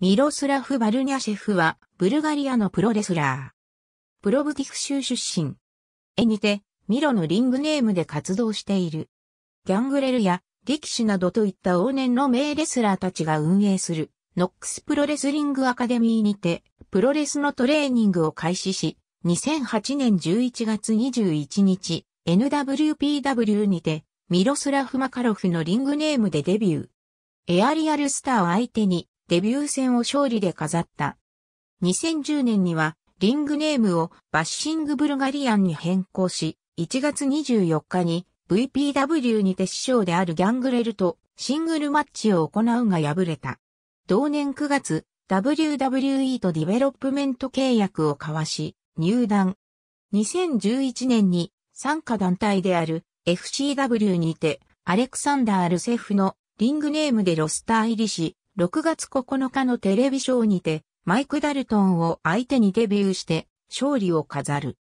ミロスラフ・バルニャシェフは、ブルガリアのプロレスラー。プロブティク州出身。絵にて、ミロのリングネームで活動している。ギャングレルや、力士などといった往年の名レスラーたちが運営する、ノックスプロレスリングアカデミーにて、プロレスのトレーニングを開始し、2008年11月21日、NWPW にて、ミロスラフ・マカロフのリングネームでデビュー。エアリアルスターを相手に、デビュー戦を勝利で飾った。2010年には、リングネームをバッシングブルガリアンに変更し、1月24日に VPW にて師匠であるギャングレルとシングルマッチを行うが敗れた。同年9月、WWE とディベロップメント契約を交わし、入団。2011年に参加団体である FCW にて、アレクサンダー・ルセフのリングネームでロスター入りし、6月9日のテレビショーにて、マイク・ダルトンを相手にデビューして、勝利を飾る。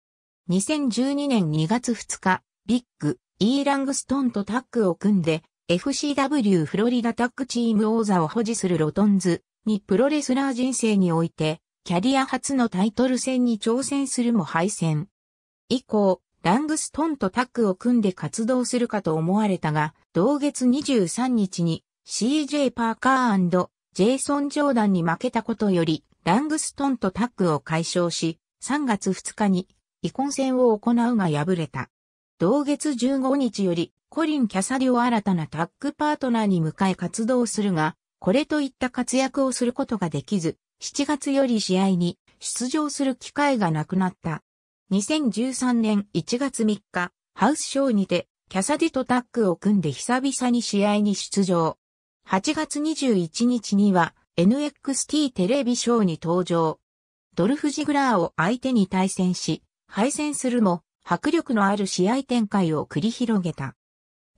2012年2月2日、ビッグ、イーラングストンとタッグを組んで、FCW フロリダタッグチーム王座を保持するロトンズにプロレスラー人生において、キャリア初のタイトル戦に挑戦するも敗戦。以降、ラングストンとタッグを組んで活動するかと思われたが、同月23日に CJ パーカージェイソン・ジョーダンに負けたことより、ラングストンとタッグを解消し、3月2日に、遺婚戦を行うが敗れた。同月15日より、コリン・キャサリを新たなタッグパートナーに迎え活動するが、これといった活躍をすることができず、7月より試合に出場する機会がなくなった。2013年1月3日、ハウスショーにて、キャサディとタッグを組んで久々に試合に出場。8月21日には NXT テレビショーに登場。ドルフジグラーを相手に対戦し、敗戦するも迫力のある試合展開を繰り広げた。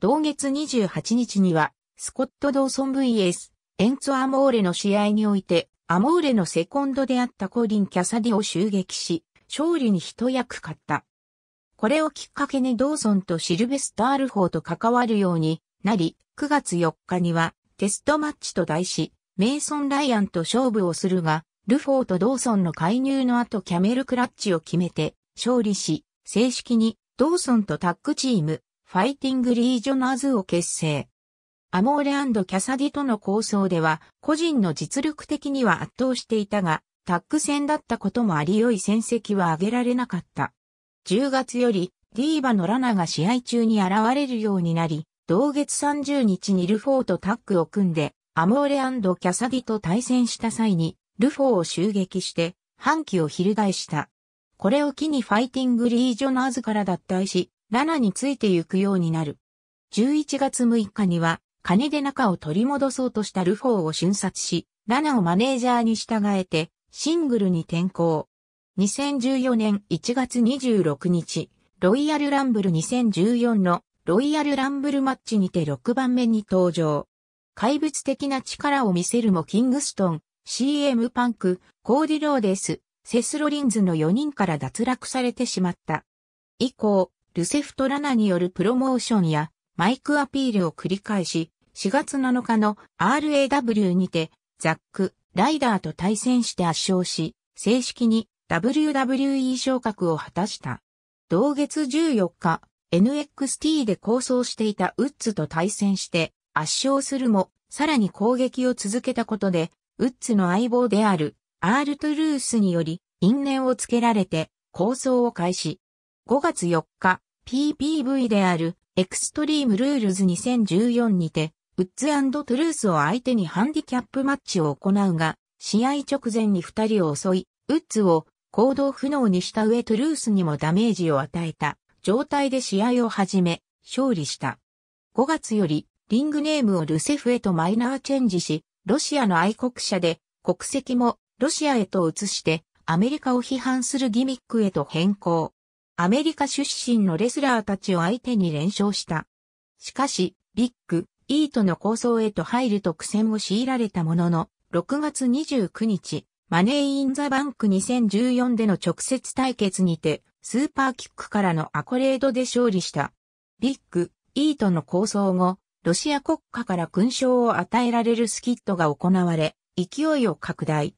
同月28日には、スコット・ドーソン VS エンツアモーレの試合において、アモーレのセコンドであったコリン・キャサディを襲撃し、勝利に一役買った。これをきっかけにドーソンとシルベスタール法と関わるようになり、9月4日にはテストマッチと題し、メイソン・ライアンと勝負をするが、ルフォーとドーソンの介入の後キャメルクラッチを決めて勝利し、正式にドーソンとタッグチーム、ファイティング・リージョナーズを結成。アモーレキャサディとの構想では、個人の実力的には圧倒していたが、タッグ戦だったこともあり良い戦績は上げられなかった。10月より、ディーバのラナが試合中に現れるようになり、同月30日にルフォーとタッグを組んで、アモーレキャサディと対戦した際に、ルフォーを襲撃して、反旗を翻した。これを機にファイティングリージョナーズから脱退し、ラナについて行くようになる。11月6日には、金で中を取り戻そうとしたルフォーを瞬殺し、ラナをマネージャーに従えて、シングルに転向。2014年1月26日、ロイヤルランブル2014のロイヤルランブルマッチにて6番目に登場。怪物的な力を見せるもキングストン、CM パンク、コーディローデス、セスロリンズの4人から脱落されてしまった。以降、ルセフトラナによるプロモーションやマイクアピールを繰り返し、4月7日の RAW にて、ザック、ライダーと対戦して圧勝し、正式に WWE 昇格を果たした。同月14日、NXT で構想していたウッズと対戦して圧勝するも、さらに攻撃を続けたことで、ウッズの相棒であるアール・トゥルースにより因縁をつけられて構想を開始。5月4日、PPV であるエクストリームルールズ2014にて、ウッズトゥルースを相手にハンディキャップマッチを行うが、試合直前に2人を襲い、ウッズを行動不能にした上トゥルースにもダメージを与えた。状態で試合を始め、勝利した。5月より、リングネームをルセフへとマイナーチェンジし、ロシアの愛国者で、国籍もロシアへと移して、アメリカを批判するギミックへと変更。アメリカ出身のレスラーたちを相手に連勝した。しかし、ビッグ、イートの構想へと入ると苦戦を強いられたものの、6月29日、マネーインザバンク2014での直接対決にて、スーパーキックからのアコレードで勝利した。ビッグ、イートの構想後、ロシア国家から勲章を与えられるスキットが行われ、勢いを拡大。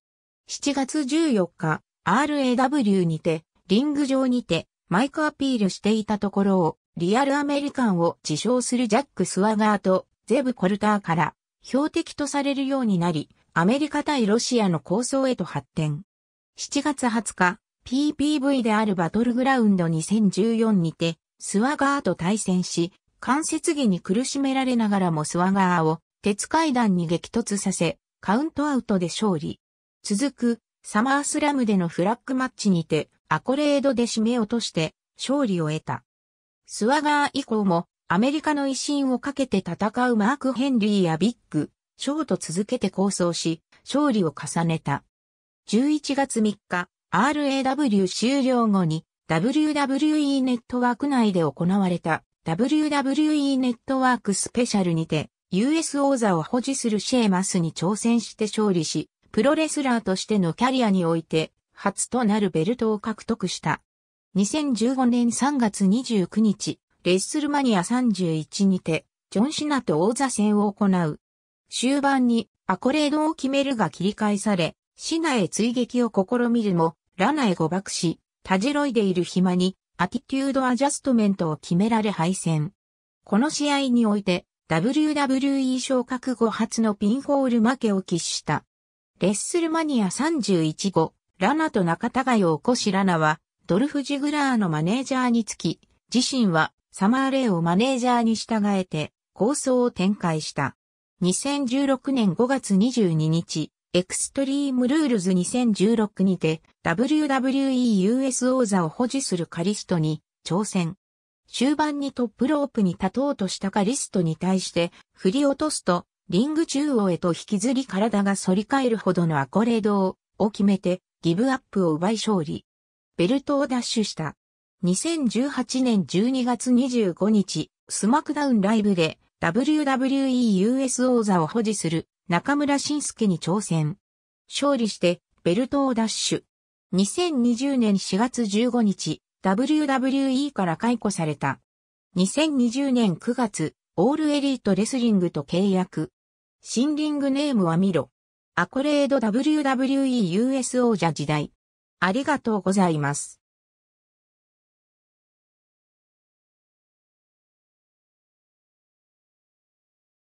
7月14日、RAW にて、リング上にて、マイクアピールしていたところを、リアルアメリカンを自称するジャック・スワガーとゼブ・コルターから標的とされるようになり、アメリカ対ロシアの構想へと発展。7月20日、PPV であるバトルグラウンド2014にて、スワガーと対戦し、関節技に苦しめられながらもスワガーを鉄階段に激突させ、カウントアウトで勝利。続く、サマースラムでのフラッグマッチにて、アコレードで締め落として、勝利を得た。スワガー以降も、アメリカの威信をかけて戦うマーク・ヘンリーやビッグ、ショーと続けて構想し、勝利を重ねた。11月3日、RAW 終了後に WWE ネットワーク内で行われた WWE ネットワークスペシャルにて US 王座を保持するシェーマスに挑戦して勝利し、プロレスラーとしてのキャリアにおいて初となるベルトを獲得した。2015年3月29日、レッスルマニア31にて、ジョン・シナと王座戦を行う。終盤にアコレードを決めるが切り返され、シナへ追撃を試みるも、ラナへ誤爆し、たじろいでいる暇に、アティテュードアジャストメントを決められ敗戦。この試合において、WWE 昇格後初のピンホール負けを喫した。レッスルマニア31号、ラナと仲違いを起こしラナは、ドルフ・ジグラーのマネージャーにつき、自身はサマーレイをマネージャーに従えて構想を展開した。2016年5月22日、エクストリームルールズ2016にて WWE US 王座を保持するカリストに挑戦。終盤にトップロープに立とうとしたカリストに対して振り落とすとリング中央へと引きずり体が反り返るほどのアコレードを決めてギブアップを奪い勝利。ベルトを奪取した。2018年12月25日、スマクダウンライブで WWE US 王座を保持する中村晋介に挑戦。勝利してベルトを奪取。2020年4月15日、WWE から解雇された。2020年9月、オールエリートレスリングと契約。新リングネームはミロ。アコレード WWE US 王者時代。ありがとうございます。